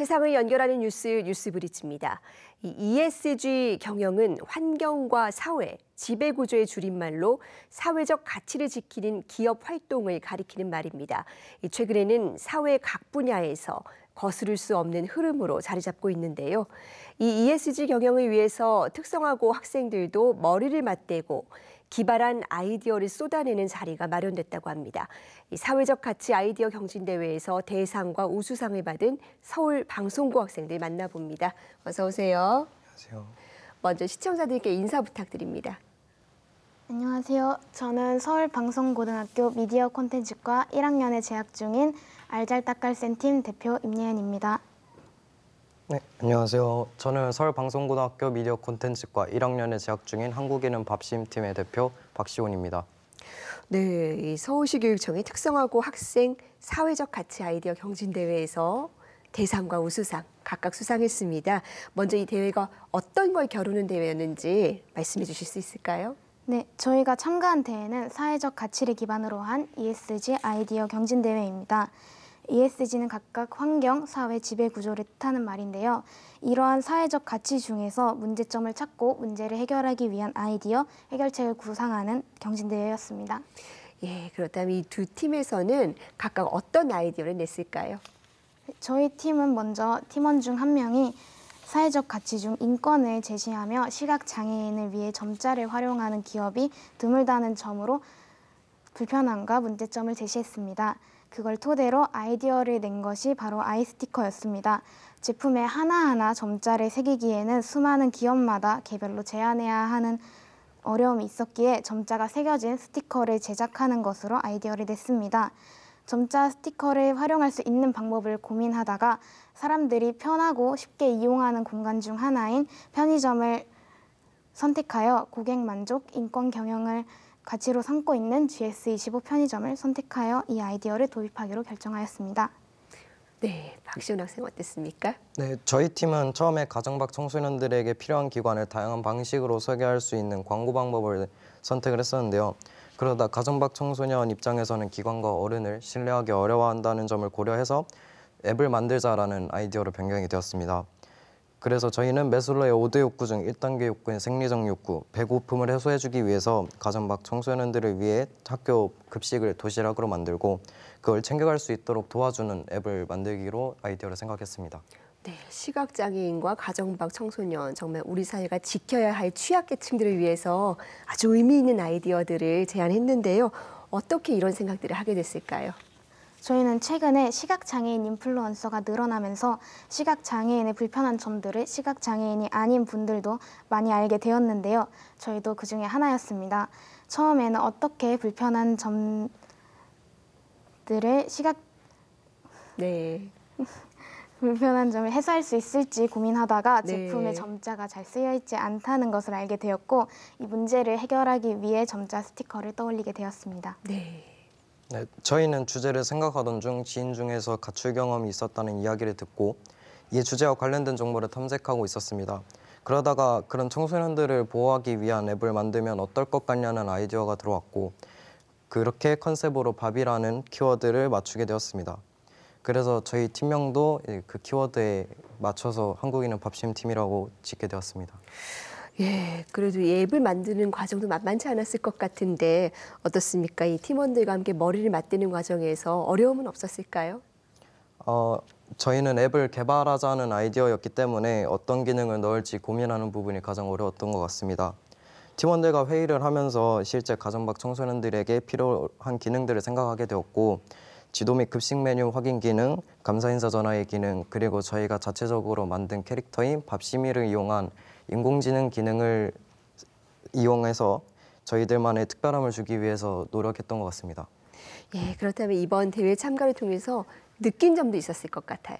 세상을 연결하는 뉴스 뉴스 브릿지입니다. ESG 경영은 환경과 사회, 지배 구조의 줄임말로 사회적 가치를 지키는 기업 활동을 가리키는 말입니다. 최근에는 사회 각 분야에서 거스를 수 없는 흐름으로 자리 잡고 있는데요. 이 ESG 경영을 위해서 특성화고 학생들도 머리를 맞대고 기발한 아이디어를 쏟아내는 자리가 마련됐다고 합니다. 사회적 가치 아이디어 경진대회에서 대상과 우수상을 받은 서울 방송고 학생들 만나봅니다. 어서 오세요. 안녕하세요. 먼저 시청자들께 인사 부탁드립니다. 안녕하세요. 저는 서울방송고등학교 미디어 콘텐츠과 1학년에 재학 중인 알잘딱깔센팀 대표 임예은입니다. 네, 안녕하세요. 저는 서울방송고등학교 미디어 콘텐츠과 1학년에 재학 중인 한국인은 밥심팀의 대표 박시온입니다. 네, 이 서울시 교육청이 특성화고 학생 사회적 가치 아이디어 경진대회에서 대상과 우수상 각각 수상했습니다. 먼저 이 대회가 어떤 걸 겨루는 대회였는지 말씀해 주실 수 있을까요? 네, 저희가 참가한 대회는 사회적 가치를 기반으로 한 ESG 아이디어 경진대회입니다. ESG는 각각 환경, 사회, 지배 구조를 뜻하는 말인데요. 이러한 사회적 가치 중에서 문제점을 찾고 문제를 해결하기 위한 아이디어, 해결책을 구상하는 경진대회였습니다. 예, 그렇다면 이 두 팀에서는 각각 어떤 아이디어를 냈을까요? 저희 팀은 먼저 팀원 중 한 명이 사회적 가치 중 인권을 제시하며 시각 장애인을 위해 점자를 활용하는 기업이 드물다는 점으로 불편함과 문제점을 제시했습니다. 그걸 토대로 아이디어를 낸 것이 바로 아이스티커였습니다. 제품에 하나하나 점자를 새기기에는 수많은 기업마다 개별로 제안해야 하는 어려움이 있었기에 점자가 새겨진 스티커를 제작하는 것으로 아이디어를 냈습니다. 점자 스티커를 활용할 수 있는 방법을 고민하다가 사람들이 편하고 쉽게 이용하는 공간 중 하나인 편의점을 선택하여 고객 만족, 인권 경영을 가치로 삼고 있는 GS25 편의점을 선택하여 이 아이디어를 도입하기로 결정하였습니다. 네, 박시훈 학생 어땠습니까? 네, 저희 팀은 처음에 가정박 청소년들에게 필요한 기관을 다양한 방식으로 소개할 수 있는 광고 방법을 선택을 했었는데요. 그러다 가정박 청소년 입장에서는 기관과 어른을 신뢰하기 어려워한다는 점을 고려해서 앱을 만들자라는 아이디어로 변경이 되었습니다. 그래서 저희는 메슬러의 5대 욕구 중 1단계 욕구인 생리적 욕구, 배고픔을 해소해주기 위해서 가정밖 청소년들을 위해 학교 급식을 도시락으로 만들고 그걸 챙겨갈 수 있도록 도와주는 앱을 만들기로 아이디어를 생각했습니다. 네, 시각장애인과 가정방 청소년, 정말 우리 사회가 지켜야 할 취약계층들을 위해서 아주 의미 있는 아이디어들을 제안했는데요. 어떻게 이런 생각들을 하게 됐을까요? 저희는 최근에 시각장애인 인플루언서가 늘어나면서 시각장애인의 불편한 점들을 시각장애인이 아닌 분들도 많이 알게 되었는데요. 저희도 그 중에 하나였습니다. 처음에는 어떻게 불편한 점들을 시각 네. 불편한 점을 해소할 수 있을지 고민하다가 네. 제품의 점자가 잘 쓰여 있지 않다는 것을 알게 되었고 이 문제를 해결하기 위해 점자 스티커를 떠올리게 되었습니다. 네. 네, 저희는 주제를 생각하던 중 지인 중에서 가출 경험이 있었다는 이야기를 듣고 이 주제와 관련된 정보를 탐색하고 있었습니다. 그러다가 그런 청소년들을 보호하기 위한 앱을 만들면 어떨 것 같냐는 아이디어가 들어왔고 그렇게 컨셉으로 밥이라는 키워드를 맞추게 되었습니다. 그래서 저희 팀명도 그 키워드에 맞춰서 한국인은 밥심팀이라고 짓게 되었습니다. 예, 그래도 앱을 만드는 과정도 만만치 않았을 것 같은데 어떻습니까? 이 팀원들과 함께 머리를 맞대는 과정에서 어려움은 없었을까요? 어, 저희는 앱을 개발하자는 아이디어였기 때문에 어떤 기능을 넣을지 고민하는 부분이 가장 어려웠던 것 같습니다. 팀원들과 회의를 하면서 실제 가정밖 청소년들에게 필요한 기능들을 생각하게 되었고 지도 및 급식 메뉴 확인 기능, 감사 인사 전화의 기능, 그리고 저희가 자체적으로 만든 캐릭터인 밥심이를 이용한 인공지능 기능을 이용해서 저희들만의 특별함을 주기 위해서 노력했던 것 같습니다. 예, 그렇다면 이번 대회 참가를 통해서 느낀 점도 있었을 것 같아요.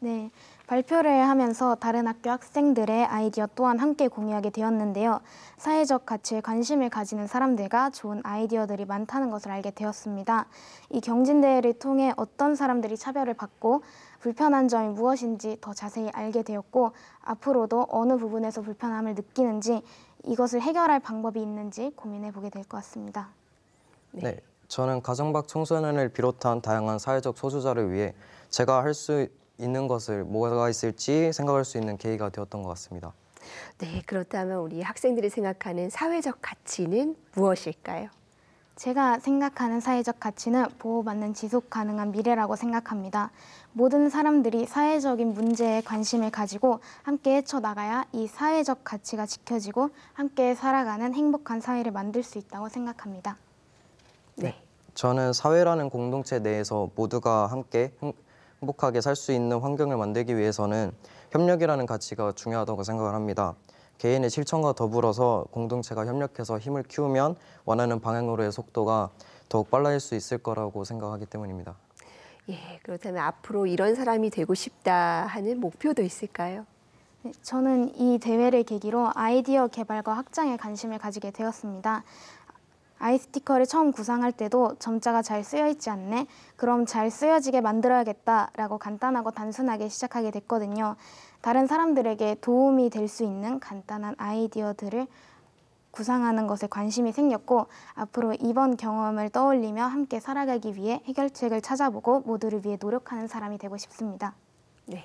네, 발표를 하면서 다른 학교 학생들의 아이디어 또한 함께 공유하게 되었는데요. 사회적 가치에 관심을 가지는 사람들과 좋은 아이디어들이 많다는 것을 알게 되었습니다. 이 경진대회를 통해 어떤 사람들이 차별을 받고 불편한 점이 무엇인지 더 자세히 알게 되었고 앞으로도 어느 부분에서 불편함을 느끼는지 이것을 해결할 방법이 있는지 고민해 보게 될 것 같습니다. 네. 네. 저는 가정밖 청소년을 비롯한 다양한 사회적 소수자를 위해 제가 할수 있는 것을 뭐가 있을지 생각할 수 있는 계기가 되었던 것 같습니다. 네, 그렇다면 우리 학생들이 생각하는 사회적 가치는 무엇일까요? 제가 생각하는 사회적 가치는 보호받는 지속 가능한 미래라고 생각합니다. 모든 사람들이 사회적인 문제에 관심을 가지고 함께 헤쳐나가야 이 사회적 가치가 지켜지고 함께 살아가는 행복한 사회를 만들 수 있다고 생각합니다. 네. 저는 사회라는 공동체 내에서 모두가 함께 행복하게 살 수 있는 환경을 만들기 위해서는 협력이라는 가치가 중요하다고 생각을 합니다. 개인의 실천과 더불어서 공동체가 협력해서 힘을 키우면 원하는 방향으로의 속도가 더욱 빨라질 수 있을 거라고 생각하기 때문입니다. 예, 그렇다면 앞으로 이런 사람이 되고 싶다 하는 목표도 있을까요? 네, 저는 이 대회를 계기로 아이디어 개발과 확장에 관심을 가지게 되었습니다. 아이 스티커를 처음 구상할 때도 점자가 잘 쓰여 있지 않네. 그럼 잘 쓰여지게 만들어야겠다라고 간단하고 단순하게 시작하게 됐거든요. 다른 사람들에게 도움이 될 수 있는 간단한 아이디어들을 구상하는 것에 관심이 생겼고 앞으로 이번 경험을 떠올리며 함께 살아가기 위해 해결책을 찾아보고 모두를 위해 노력하는 사람이 되고 싶습니다. 네.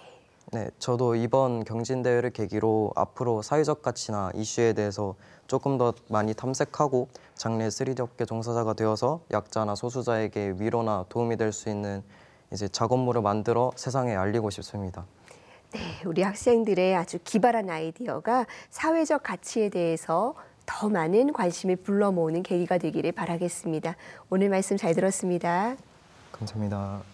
네, 저도 이번 경진대회를 계기로 앞으로 사회적 가치나 이슈에 대해서 조금 더 많이 탐색하고 장래 3D 업계 종사자가 되어서 약자나 소수자에게 위로나 도움이 될 수 있는 이제 작업물을 만들어 세상에 알리고 싶습니다. 네, 우리 학생들의 아주 기발한 아이디어가 사회적 가치에 대해서 더 많은 관심을 불러모으는 계기가 되기를 바라겠습니다. 오늘 말씀 잘 들었습니다. 감사합니다.